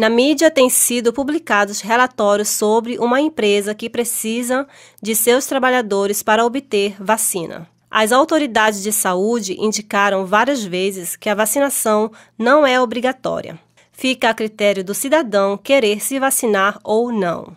Na mídia têm sido publicados relatórios sobre uma empresa que precisa de seus trabalhadores para obter vacina. As autoridades de saúde indicaram várias vezes que a vacinação não é obrigatória. Fica a critério do cidadão querer se vacinar ou não.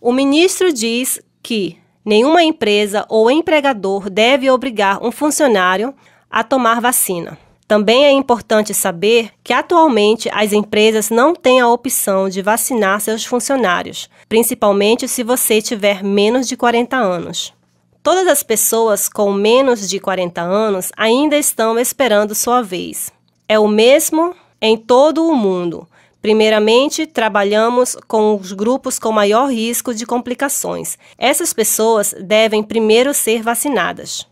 O ministro diz que nenhuma empresa ou empregador deve obrigar um funcionário a tomar vacina. Também é importante saber que atualmente as empresas não têm a opção de vacinar seus funcionários, principalmente se você tiver menos de 40 anos. Todas as pessoas com menos de 40 anos ainda estão esperando sua vez. É o mesmo em todo o mundo. Primeiramente, trabalhamos com os grupos com maior risco de complicações. Essas pessoas devem primeiro ser vacinadas.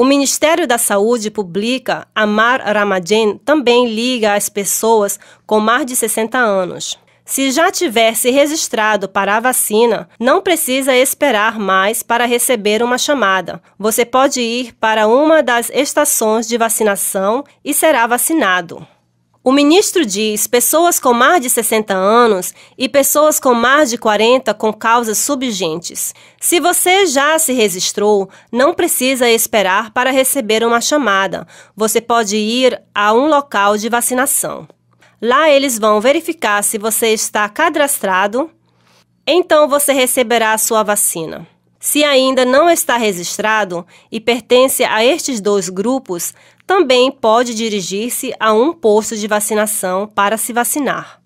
O Ministério da Saúde publica Amar Ramadan também liga as pessoas com mais de 60 anos. Se já tiver se registrado para a vacina, não precisa esperar mais para receber uma chamada. Você pode ir para uma das estações de vacinação e será vacinado. O ministro diz: pessoas com mais de 60 anos e pessoas com mais de 40 com causas subgentes. Se você já se registrou, não precisa esperar para receber uma chamada. Você pode ir a um local de vacinação. Lá eles vão verificar se você está cadastrado, então você receberá a sua vacina. Se ainda não está registrado e pertence a estes dois grupos, também pode dirigir-se a um posto de vacinação para se vacinar.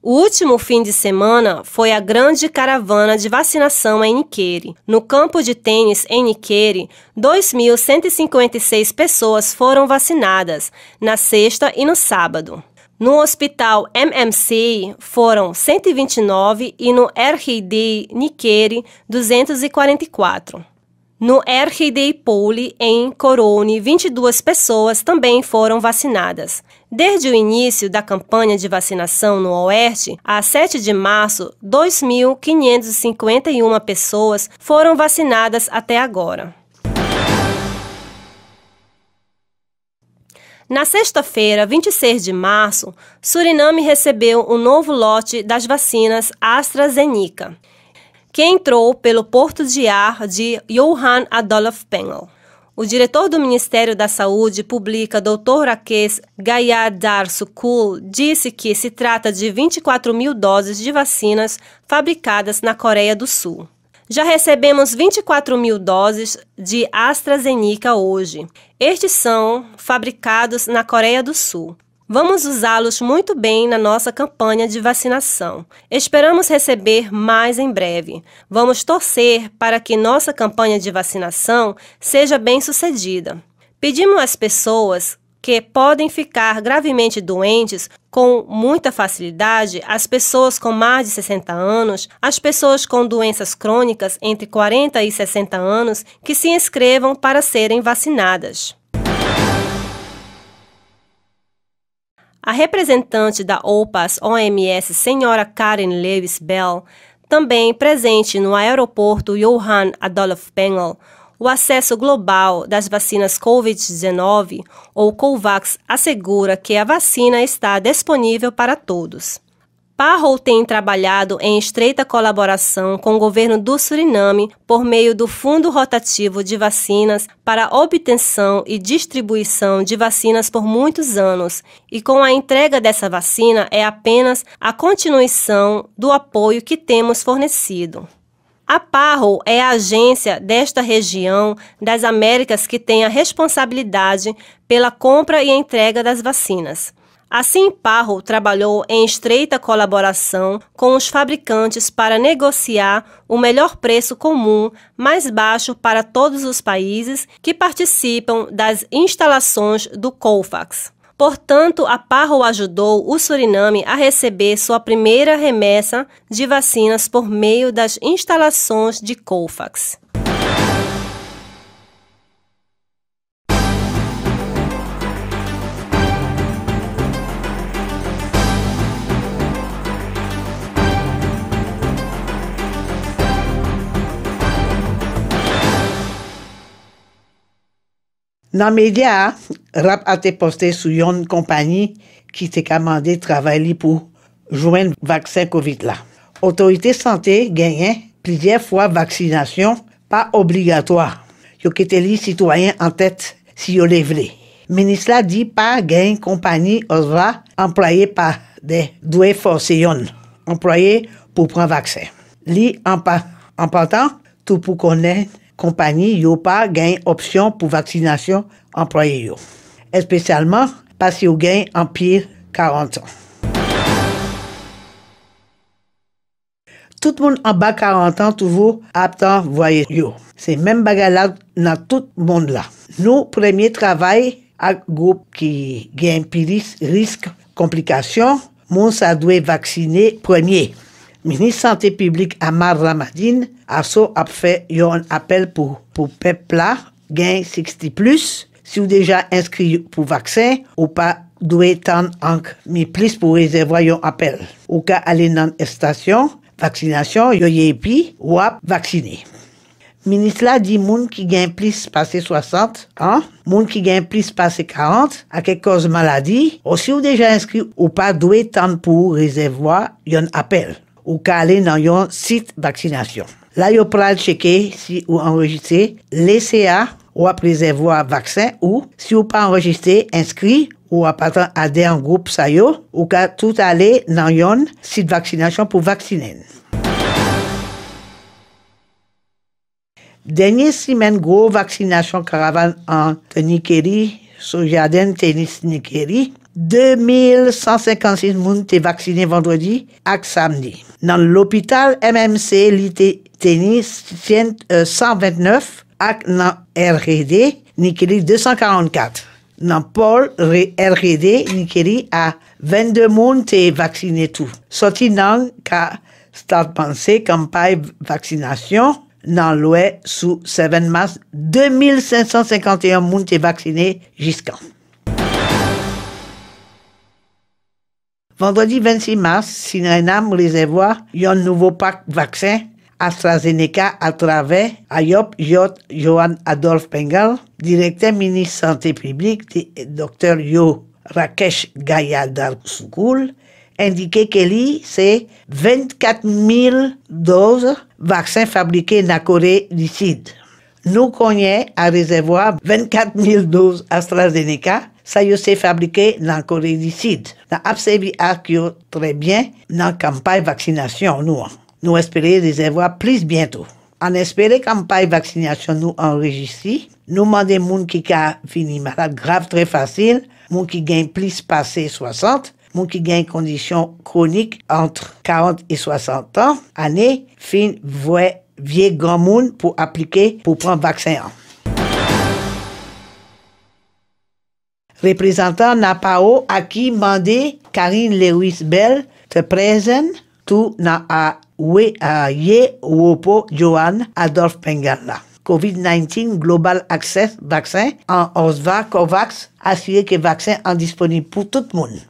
O último fim de semana foi a grande caravana de vacinação em Niquere. No campo de tênis em Niquere, 2.156 pessoas foram vacinadas na sexta e no sábado. No hospital MMC foram 129 e no RID Niquere 244. No RD Poli, em Corone, 22 pessoas também foram vacinadas. Desde o início da campanha de vacinação no Oeste, a 7 de março, 2.551 pessoas foram vacinadas até agora. Na sexta-feira, 26 de março, Suriname recebeu o um novo lote das vacinas AstraZeneca que entrou pelo porto de ar de Johann Adolf Pengel. O diretor do Ministério da Saúde Pública, Dr. Rakesh Gayadhar Sukul, disse que se trata de 24 mil doses de vacinas fabricadas na Coreia do Sul. Já recebemos 24 mil doses de AstraZeneca hoje. Estes são fabricados na Coreia do Sul. Vamos usá-los muito bem na nossa campanha de vacinação. Esperamos receber mais em breve. Vamos torcer para que nossa campanha de vacinação seja bem sucedida. Pedimos às pessoas que podem ficar gravemente doentes com muita facilidade as pessoas com mais de 60 anos, as pessoas com doenças crônicas entre 40 e 60 anos que se inscrevam para serem vacinadas. A representante da OPAS OMS, senhora Karen Lewis Bell, também presente no aeroporto Johann Adolf Pengel, o acesso global das vacinas Covid-19 ou COVAX assegura que a vacina está disponível para todos. Parrot tem trabalhado em estreita colaboração com o governo do Suriname por meio do Fundo Rotativo de Vacinas para obtenção e distribuição de vacinas por muitos anos, e com a entrega dessa vacina é apenas a continuação do apoio que temos fornecido. A PARRO é a agência desta região das Américas que tem a responsabilidade pela compra e entrega das vacinas. Assim, Parro trabalhou em estreita colaboração com os fabricantes para negociar o melhor preço comum, mais baixo para todos os países que participam das instalações do COFAX. Portanto, a Parro ajudou o Suriname a receber sua primeira remessa de vacinas por meio das instalações de COFAX. Dans les médias, hein, rap a été posté sur une compagnie qui a commandé de travailler pour joindre le vaccin COVID-19. Autorité santé a gagné plusieurs fois la vaccination, pas obligatoire. Il y a eu des citoyens en tête, si vous voulez. Mais cela dit pas gain compagnie aura employé employée par des doués forces employée pour prendre le vaccin. en important, tout pour connaître compagnie yo pas gain option pour vaccination employé yo. Espécialement parce yo gain en pire 40 ans. Tout le monde en bas 40 ans toujours ap tan voyez yo. C'est même même la tout monde là. Nous premiers travail à groupe qui gen risque risque complication, moun ça doit vacciner premier ministre santé publique Amar Ramadine a fait un appel pour pour pour gain gain 60 plus si ou déjà inscrit pour vaccin ou pas doué tant en mi plus pour réservoir yon appel ou vaccination, aller station, vaccination, station yo ou ap vacciné ministre la dit moun qui gain plus passé 60 hein monde qui gain plus passé 40 à quelque e cause maladie, ou si ou déjà inscrit ou pas doué tant pour réserver yon appel ou ka aller dans yon site vaccination. Là, vous pouvez checker si vous enregistré l'ECA ou à préservé un vaccin ou si vous pas enregistré, inscrit ou à à en groupe yo ou ka tout aller dans yon site vaccination pour vacciner. Dernière semaine, gros vaccination caravane en Nikeri, sur jardin tennis Nikeri. 2156 moun te vendredi à samedi. Dans l'hôpital MMC li te 129 ak nan RGD ni 244. Dans Paul RGD ni a 22 moun te vaksine tout. Soti nan ka start panse vaccination vaccination nan 7 mars 2551 moun te vaksine jiskan. Vendredi 26 mars, si l'ENAM a un nouveau pack vaccin AstraZeneca à travers Ayop J. Johan Adolf Pengal, directeur ministre santé publique, Dr. Yo Rakesh Gayadar Sukul, indiqué que c'est 24 000 doses vaccins fabriqués en Corée du Sud. Nous connaissons à réservoir 24 000 doses AstraZeneca ça, c'est fabriqué dans la Corée du Sud. très bien dans la campagne de vaccination. Nous, hein. nous espérons avoir plus bientôt. En espérant la campagne de vaccination nous enregistre, nous demandons aux gens qui ont fini malade grave très facile, gens qui gagnent plus passé 60, gens qui gagnent condition chroniques entre 40 et 60 ans, année, fin, voie, vieux grand monde pour appliquer pour prendre vaccin. Hein. Représentant NAPAO a qui mandé Karine Lewis Bell te présente tout na a we a ye Johan Adolf Pengala. COVID-19 Global Access Vaccin en OSVA COVAX assuré que vaccin en disponible pour tout le monde.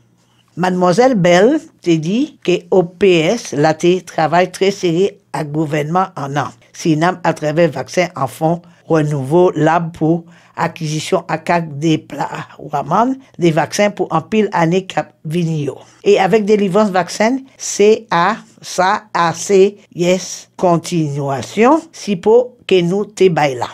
Mademoiselle Bell te dit que OPS la travaille très serré à gouvernement en an. Sinam à travers vaccin en fond renouveau lab pour acquisition à des plats raman des vaccins pour un pile année cap vigno. Et avec délivrance vaccin, à ça, AC, yes, continuation, si pour que nous te là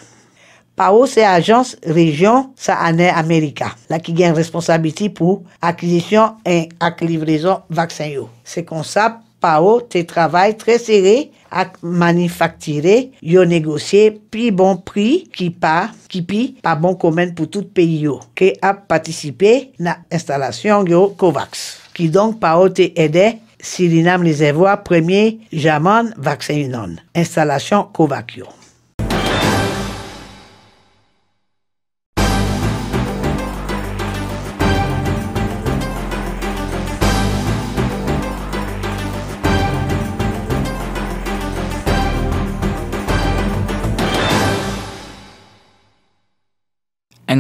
PAO, c'est agence région année America, là qui gagne responsabilité pour acquisition et livraison vaccin. C'est comme ça, pao travaille travail très serré à manufacturé yo négocié plus bon prix qui pa qui pi pas bon commun pour tout pays yo qui a participé na installation yo Covax qui donc pao te aidé Sirinam les voix premier jaman vaccin non installation Covax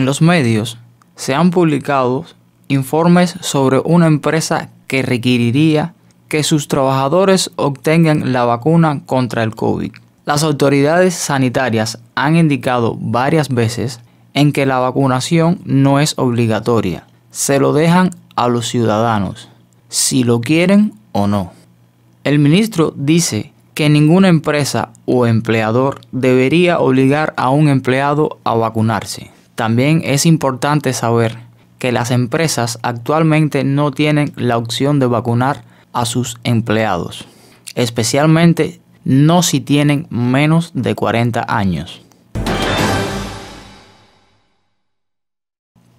En los medios se han publicado informes sobre una empresa que requeriría que sus trabajadores obtengan la vacuna contra el COVID. Las autoridades sanitarias han indicado varias veces en que la vacunación no es obligatoria. Se lo dejan a los ciudadanos, si lo quieren o no. El ministro dice que ninguna empresa o empleador debería obligar a un empleado a vacunarse. También es importante saber que las empresas actualmente no tienen la opción de vacunar a sus empleados, especialmente no si tienen menos de 40 años.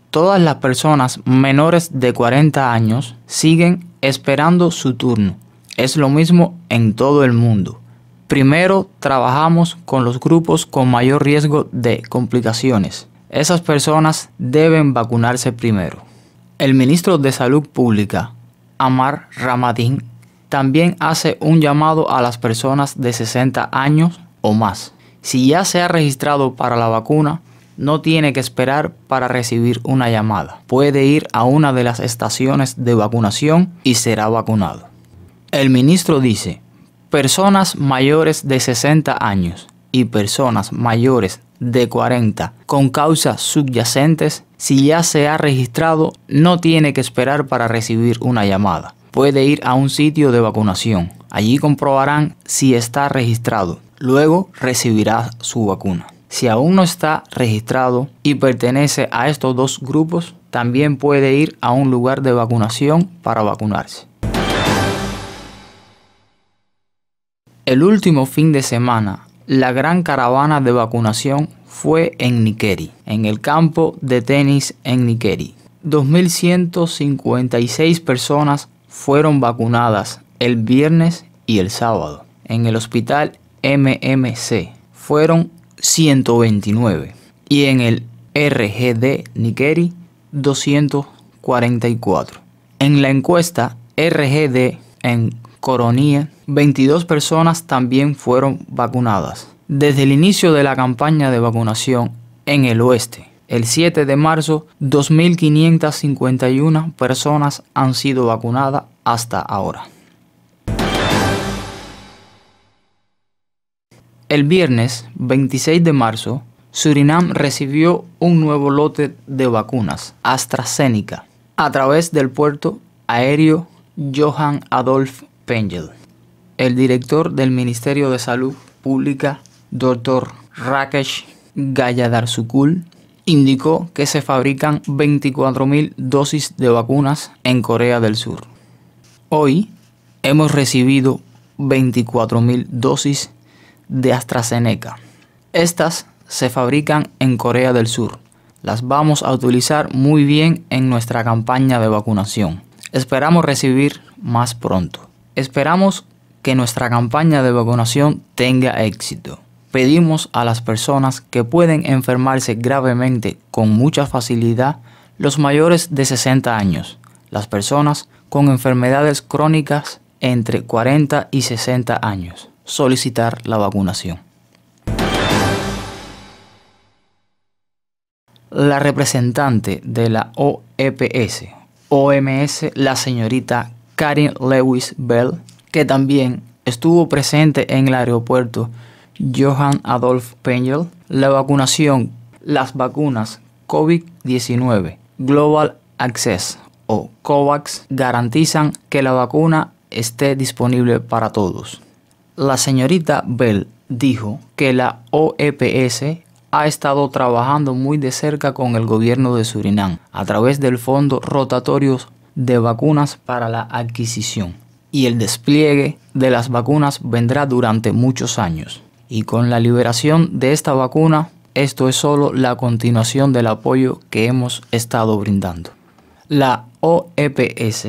Todas las personas menores de 40 años siguen esperando su turno. Es lo mismo en todo el mundo. Primero trabajamos con los grupos con mayor riesgo de complicaciones. Esas personas deben vacunarse primero. El ministro de Salud Pública, Amar Ramadin, también hace un llamado a las personas de 60 años o más. Si ya se ha registrado para la vacuna, no tiene que esperar para recibir una llamada. Puede ir a una de las estaciones de vacunación y será vacunado. El ministro dice, personas mayores de 60 años y personas mayores de 40 con causas subyacentes, si ya se ha registrado, no tiene que esperar para recibir una llamada. Puede ir a un sitio de vacunación. Allí comprobarán si está registrado. Luego recibirá su vacuna. Si aún no está registrado y pertenece a estos dos grupos, también puede ir a un lugar de vacunación para vacunarse. El último fin de semana la gran caravana de vacunación fue en Nikeri, en el campo de tenis en Nikeri. 2.156 personas fueron vacunadas el viernes y el sábado. En el hospital MMC fueron 129 y en el RGD Nikeri 244. En la encuesta RGD en Coronie, 22 personas también fueron vacunadas. Desde el inicio de la campaña de vacunación en el oeste, el 7 de marzo, 2.551 personas han sido vacunadas hasta ahora. El viernes 26 de marzo, Surinam recibió un nuevo lote de vacunas AstraZeneca a través del puerto aéreo Johan Adolf el director del Ministerio de Salud Pública, Dr. Rakesh Gayadarsukul, indicó que se fabrican 24.000 dosis de vacunas en Corea del Sur. Hoy hemos recibido 24.000 dosis de AstraZeneca. Estas se fabrican en Corea del Sur. Las vamos a utilizar muy bien en nuestra campaña de vacunación. Esperamos recibir más pronto. Esperamos que nuestra campaña de vacunación tenga éxito. Pedimos a las personas que pueden enfermarse gravemente con mucha facilidad, los mayores de 60 años, las personas con enfermedades crónicas entre 40 y 60 años, solicitar la vacunación. La representante de la OEPS, OMS, la señorita Karen Lewis Bell, que también estuvo presente en el aeropuerto Johann Adolf Pengel, la vacunación, las vacunas COVID-19 Global Access o COVAX garantizan que la vacuna esté disponible para todos. La señorita Bell dijo que la OEPS ha estado trabajando muy de cerca con el gobierno de Surinam a través del Fondo Rotatorios de vacunas para la adquisición. Y el despliegue de las vacunas vendrá durante muchos años. Y con la liberación de esta vacuna, esto es solo la continuación del apoyo que hemos estado brindando. La OEPS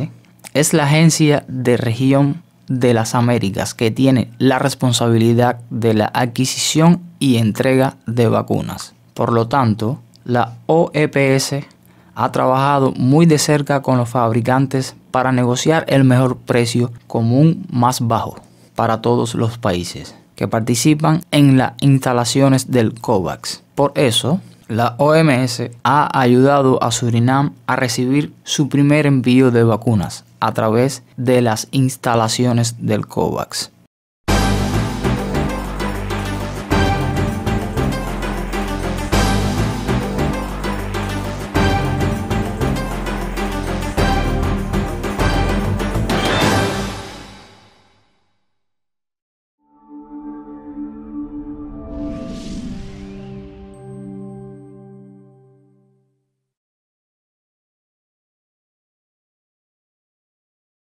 es la agencia de región de las Américas que tiene la responsabilidad de la adquisición y entrega de vacunas. Por lo tanto, la OEPS ha trabajado muy de cerca con los fabricantes para negociar el mejor precio común más bajo para todos los países que participan en las instalaciones del COVAX. Por eso, la OMS ha ayudado a Surinam a recibir su primer envío de vacunas a través de las instalaciones del COVAX.